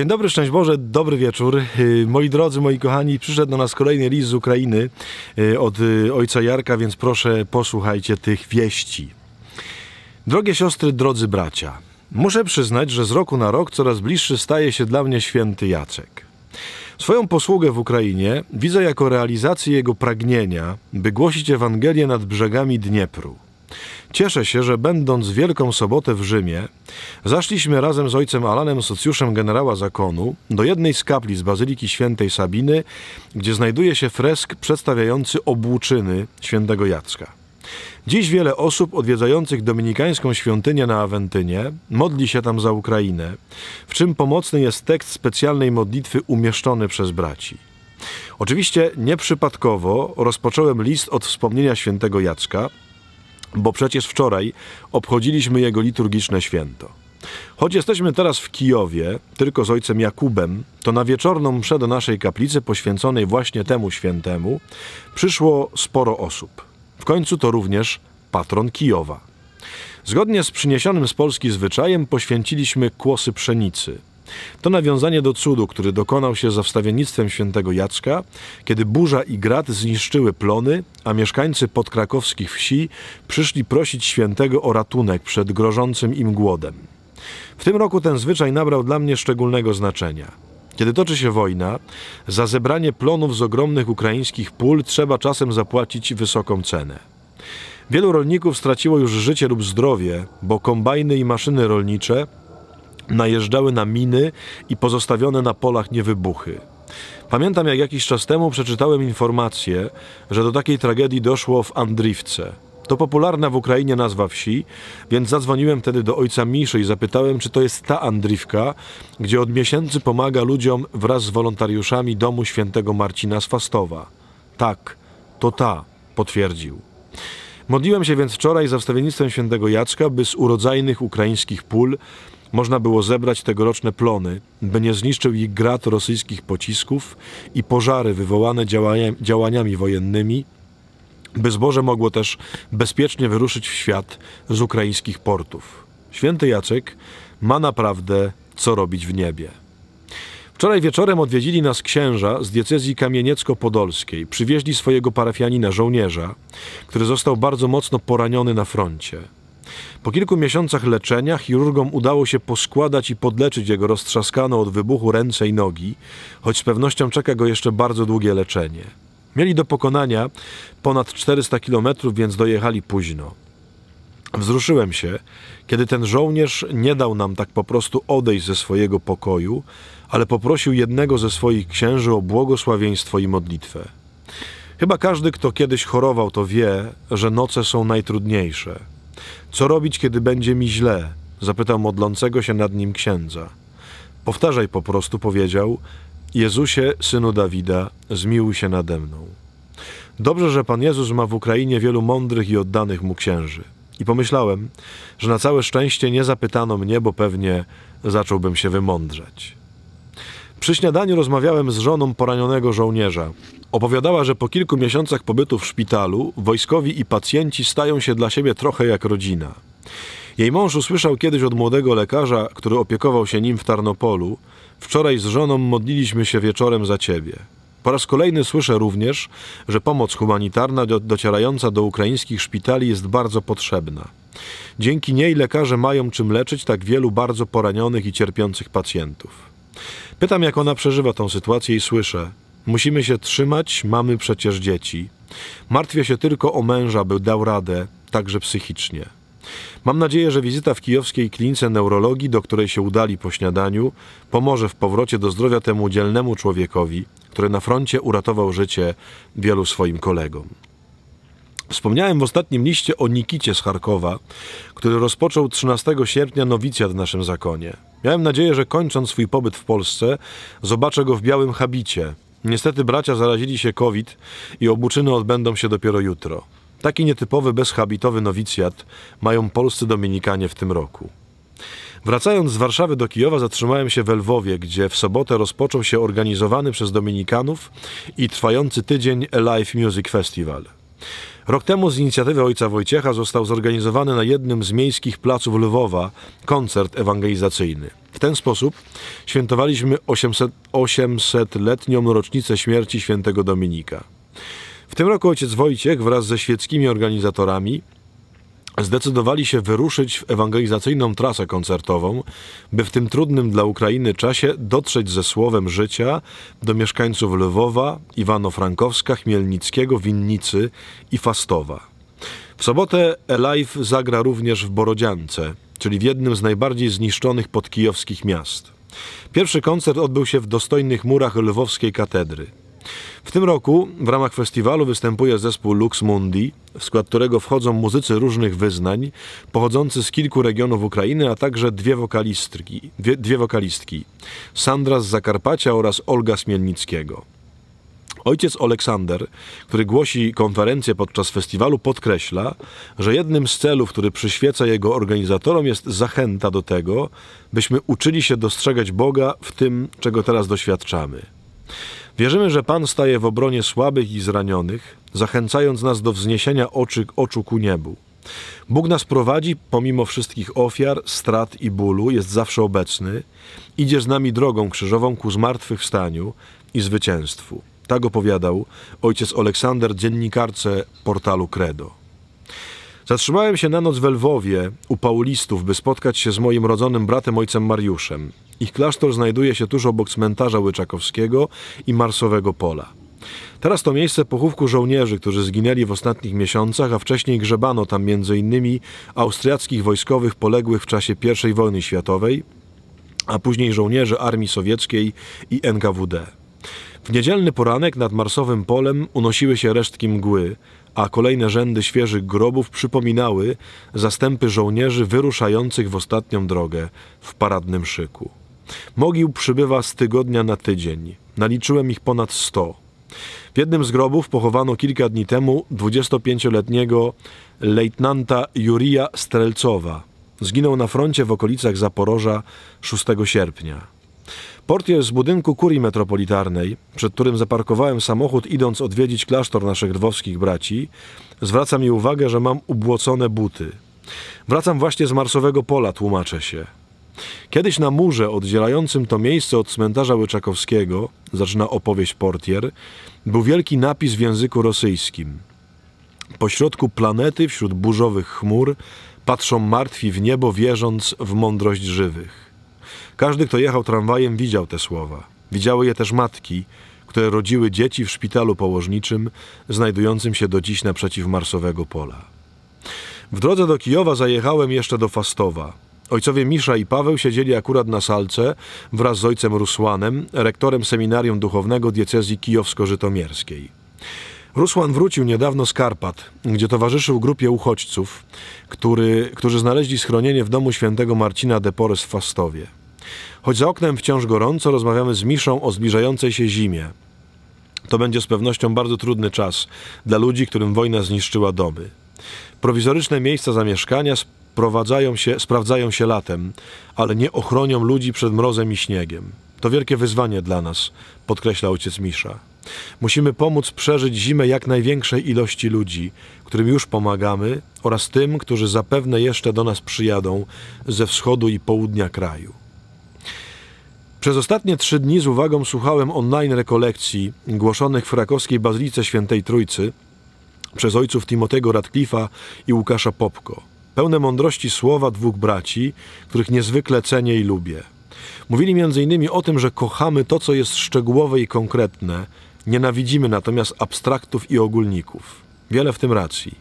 Dzień dobry, szczęść Boże, dobry wieczór. Y, moi drodzy, moi kochani, przyszedł do nas kolejny list z Ukrainy y, od y, ojca Jarka, więc proszę posłuchajcie tych wieści. Drogie siostry, drodzy bracia, muszę przyznać, że z roku na rok coraz bliższy staje się dla mnie święty Jacek. Swoją posługę w Ukrainie widzę jako realizację jego pragnienia, by głosić Ewangelię nad brzegami Dniepru. Cieszę się, że będąc Wielką Sobotę w Rzymie, zaszliśmy razem z ojcem Alanem, socjuszem generała zakonu, do jednej z kapli z Bazyliki Świętej Sabiny, gdzie znajduje się fresk przedstawiający obłuczyny świętego Jacka. Dziś wiele osób odwiedzających dominikańską świątynię na Awentynie modli się tam za Ukrainę, w czym pomocny jest tekst specjalnej modlitwy umieszczony przez braci. Oczywiście nieprzypadkowo rozpocząłem list od wspomnienia świętego Jacka, bo przecież wczoraj obchodziliśmy jego liturgiczne święto. Choć jesteśmy teraz w Kijowie, tylko z ojcem Jakubem, to na wieczorną mszę do naszej kaplicy poświęconej właśnie temu świętemu przyszło sporo osób. W końcu to również patron Kijowa. Zgodnie z przyniesionym z Polski zwyczajem poświęciliśmy kłosy pszenicy – to nawiązanie do cudu, który dokonał się za wstawiennictwem świętego Jacka, kiedy burza i grat zniszczyły plony, a mieszkańcy podkrakowskich wsi przyszli prosić świętego o ratunek przed grożącym im głodem. W tym roku ten zwyczaj nabrał dla mnie szczególnego znaczenia. Kiedy toczy się wojna, za zebranie plonów z ogromnych ukraińskich pól trzeba czasem zapłacić wysoką cenę. Wielu rolników straciło już życie lub zdrowie, bo kombajny i maszyny rolnicze najeżdżały na miny i pozostawione na polach niewybuchy. Pamiętam, jak jakiś czas temu przeczytałem informację, że do takiej tragedii doszło w Andriwce. To popularna w Ukrainie nazwa wsi, więc zadzwoniłem wtedy do ojca Miszy i zapytałem, czy to jest ta Andriwka, gdzie od miesięcy pomaga ludziom wraz z wolontariuszami domu świętego Marcina z Fastowa. Tak, to ta, potwierdził. Modliłem się więc wczoraj za wstawiennictwem świętego Jacka, by z urodzajnych ukraińskich pól można było zebrać tegoroczne plony, by nie zniszczył ich grat rosyjskich pocisków i pożary wywołane działania, działaniami wojennymi, by zboże mogło też bezpiecznie wyruszyć w świat z ukraińskich portów. Święty Jacek ma naprawdę co robić w niebie. Wczoraj wieczorem odwiedzili nas księża z diecezji kamieniecko-podolskiej. Przywieźli swojego parafianina, żołnierza, który został bardzo mocno poraniony na froncie. Po kilku miesiącach leczenia chirurgom udało się poskładać i podleczyć jego roztrzaskane od wybuchu ręce i nogi, choć z pewnością czeka go jeszcze bardzo długie leczenie. Mieli do pokonania ponad 400 km, więc dojechali późno. Wzruszyłem się, kiedy ten żołnierz nie dał nam tak po prostu odejść ze swojego pokoju, ale poprosił jednego ze swoich księży o błogosławieństwo i modlitwę. Chyba każdy, kto kiedyś chorował, to wie, że noce są najtrudniejsze. Co robić, kiedy będzie mi źle? zapytał modlącego się nad nim księdza. Powtarzaj po prostu, powiedział: Jezusie, synu Dawida, zmiłuj się nade mną. Dobrze, że Pan Jezus ma w Ukrainie wielu mądrych i oddanych mu księży. I pomyślałem, że na całe szczęście nie zapytano mnie, bo pewnie zacząłbym się wymądrzeć. Przy śniadaniu rozmawiałem z żoną poranionego żołnierza. Opowiadała, że po kilku miesiącach pobytu w szpitalu wojskowi i pacjenci stają się dla siebie trochę jak rodzina. Jej mąż usłyszał kiedyś od młodego lekarza, który opiekował się nim w Tarnopolu: Wczoraj z żoną modliliśmy się wieczorem za ciebie. Po raz kolejny słyszę również, że pomoc humanitarna do, docierająca do ukraińskich szpitali jest bardzo potrzebna. Dzięki niej lekarze mają czym leczyć tak wielu bardzo poranionych i cierpiących pacjentów. Pytam, jak ona przeżywa tą sytuację i słyszę: Musimy się trzymać, mamy przecież dzieci. Martwię się tylko o męża, by dał radę, także psychicznie. Mam nadzieję, że wizyta w kijowskiej klinice neurologii, do której się udali po śniadaniu, pomoże w powrocie do zdrowia temu dzielnemu człowiekowi, który na froncie uratował życie wielu swoim kolegom. Wspomniałem w ostatnim liście o Nikicie z Charkowa, który rozpoczął 13 sierpnia nowicjat w naszym zakonie. Miałem nadzieję, że kończąc swój pobyt w Polsce, zobaczę go w białym habicie. Niestety bracia zarazili się COVID i obuczyny odbędą się dopiero jutro. Taki nietypowy, bezhabitowy nowicjat mają polscy dominikanie w tym roku. Wracając z Warszawy do Kijowa, zatrzymałem się w Lwowie, gdzie w sobotę rozpoczął się organizowany przez Dominikanów i trwający tydzień Alive Music Festival. Rok temu z inicjatywy ojca Wojciecha został zorganizowany na jednym z miejskich placów Lwowa koncert ewangelizacyjny. W ten sposób świętowaliśmy 800, 800-letnią rocznicę śmierci świętego Dominika. W tym roku ojciec Wojciech wraz ze świeckimi organizatorami zdecydowali się wyruszyć w ewangelizacyjną trasę koncertową, by w tym trudnym dla Ukrainy czasie dotrzeć ze słowem życia do mieszkańców Lwowa, Iwano-Frankowska, Chmielnickiego, Winnicy i Fastowa. W sobotę Elive zagra również w Borodziance, czyli w jednym z najbardziej zniszczonych podkijowskich miast. Pierwszy koncert odbył się w dostojnych murach lwowskiej katedry. W tym roku w ramach festiwalu występuje zespół Lux Mundi, w skład którego wchodzą muzycy różnych wyznań, pochodzący z kilku regionów Ukrainy, a także dwie wokalistki, dwie, dwie wokalistki Sandra z Zakarpacia oraz Olga Smielnickiego. Ojciec Aleksander, który głosi konferencję podczas festiwalu, podkreśla, że jednym z celów, który przyświeca jego organizatorom, jest zachęta do tego, byśmy uczyli się dostrzegać Boga w tym, czego teraz doświadczamy. Wierzymy, że Pan staje w obronie słabych i zranionych, zachęcając nas do wzniesienia oczy, oczu ku niebu. Bóg nas prowadzi pomimo wszystkich ofiar, strat i bólu, jest zawsze obecny, idzie z nami drogą krzyżową ku zmartwychwstaniu i zwycięstwu. Tak opowiadał ojciec Aleksander dziennikarce portalu Credo. Zatrzymałem się na noc w Lwowie u Paulistów, by spotkać się z moim rodzonym bratem ojcem Mariuszem. Ich klasztor znajduje się tuż obok cmentarza Łyczakowskiego i Marsowego Pola. Teraz to miejsce pochówku żołnierzy, którzy zginęli w ostatnich miesiącach, a wcześniej grzebano tam m.in. austriackich wojskowych poległych w czasie I wojny światowej, a później żołnierzy Armii Sowieckiej i NKWD. W niedzielny poranek nad Marsowym Polem unosiły się resztki mgły, a kolejne rzędy świeżych grobów przypominały zastępy żołnierzy wyruszających w ostatnią drogę w paradnym szyku. Mogił przybywa z tygodnia na tydzień. Naliczyłem ich ponad 100. W jednym z grobów pochowano kilka dni temu 25-letniego lejtnanta Jurija Strelcowa. Zginął na froncie w okolicach Zaporoża 6 sierpnia. Portier z budynku kurii metropolitarnej, przed którym zaparkowałem samochód idąc odwiedzić klasztor naszych lwowskich braci, zwraca mi uwagę, że mam ubłocone buty. Wracam właśnie z marsowego pola, tłumaczę się. Kiedyś na murze oddzielającym to miejsce od cmentarza Łyczakowskiego, zaczyna opowieść portier, był wielki napis w języku rosyjskim. Pośrodku planety, wśród burzowych chmur, patrzą martwi w niebo, wierząc w mądrość żywych. Każdy, kto jechał tramwajem, widział te słowa. Widziały je też matki, które rodziły dzieci w szpitalu położniczym, znajdującym się do dziś naprzeciw Marsowego Pola. W drodze do Kijowa zajechałem jeszcze do Fastowa, Ojcowie Misza i Paweł siedzieli akurat na salce wraz z ojcem Rusłanem, rektorem seminarium duchownego diecezji kijowsko-żytomierskiej. Rusłan wrócił niedawno z Karpat, gdzie towarzyszył grupie uchodźców, który, którzy znaleźli schronienie w domu świętego Marcina de Porres w Fastowie. Choć za oknem wciąż gorąco, rozmawiamy z Miszą o zbliżającej się zimie. To będzie z pewnością bardzo trudny czas dla ludzi, którym wojna zniszczyła domy. Prowizoryczne miejsca zamieszkania prowadzają się, sprawdzają się latem, ale nie ochronią ludzi przed mrozem i śniegiem. To wielkie wyzwanie dla nas, podkreśla ojciec Misza. Musimy pomóc przeżyć zimę jak największej ilości ludzi, którym już pomagamy oraz tym, którzy zapewne jeszcze do nas przyjadą ze wschodu i południa kraju. Przez ostatnie trzy dni z uwagą słuchałem online rekolekcji głoszonych w krakowskiej Bazylice Świętej Trójcy przez ojców Timotego Radcliffe'a i Łukasza Popko pełne mądrości słowa dwóch braci, których niezwykle cenię i lubię. Mówili m.in. o tym, że kochamy to, co jest szczegółowe i konkretne, nienawidzimy natomiast abstraktów i ogólników. Wiele w tym racji.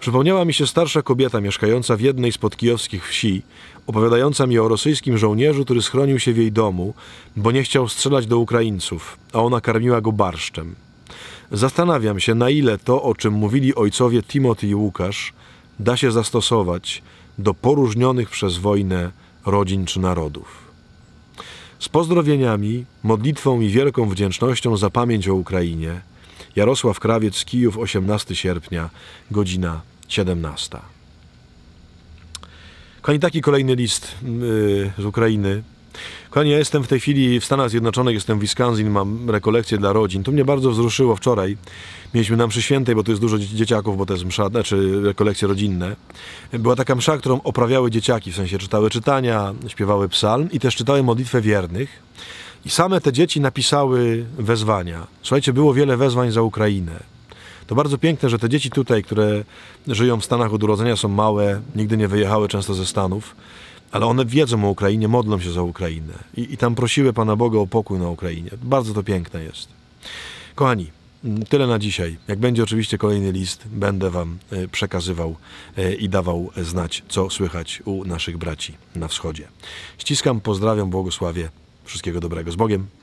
Przypomniała mi się starsza kobieta mieszkająca w jednej z podkijowskich wsi, opowiadająca mi o rosyjskim żołnierzu, który schronił się w jej domu, bo nie chciał strzelać do Ukraińców, a ona karmiła go barszczem. Zastanawiam się, na ile to, o czym mówili ojcowie Timothy i Łukasz, da się zastosować do poróżnionych przez wojnę rodzin czy narodów. Z pozdrowieniami, modlitwą i wielką wdzięcznością za pamięć o Ukrainie Jarosław Krawiec, Kijów, 18 sierpnia, godzina 17. Kochani, taki kolejny list mm, y, z Ukrainy Kochani, ja jestem w tej chwili w Stanach Zjednoczonych, jestem w Wisconsin, mam rekolekcję dla rodzin. To mnie bardzo wzruszyło wczoraj. Mieliśmy nam przy świętej, bo tu jest dużo dzieciaków, bo to jest msza, czy znaczy rekolekcje rodzinne. Była taka msza, którą oprawiały dzieciaki, w sensie czytały czytania, śpiewały psalm i też czytały modlitwę wiernych. I same te dzieci napisały wezwania. Słuchajcie, było wiele wezwań za Ukrainę to bardzo piękne, że te dzieci tutaj, które żyją w Stanach od urodzenia, są małe, nigdy nie wyjechały często ze Stanów, ale one wiedzą o Ukrainie, modlą się za Ukrainę i, i tam prosiły Pana Boga o pokój na Ukrainie. Bardzo to piękne jest. Kochani, Tyle na dzisiaj. Jak będzie oczywiście kolejny list, będę Wam e, przekazywał e, i dawał znać, co słychać u naszych braci na wschodzie. Ściskam, pozdrawiam, błogosławię. Wszystkiego dobrego. Z Bogiem.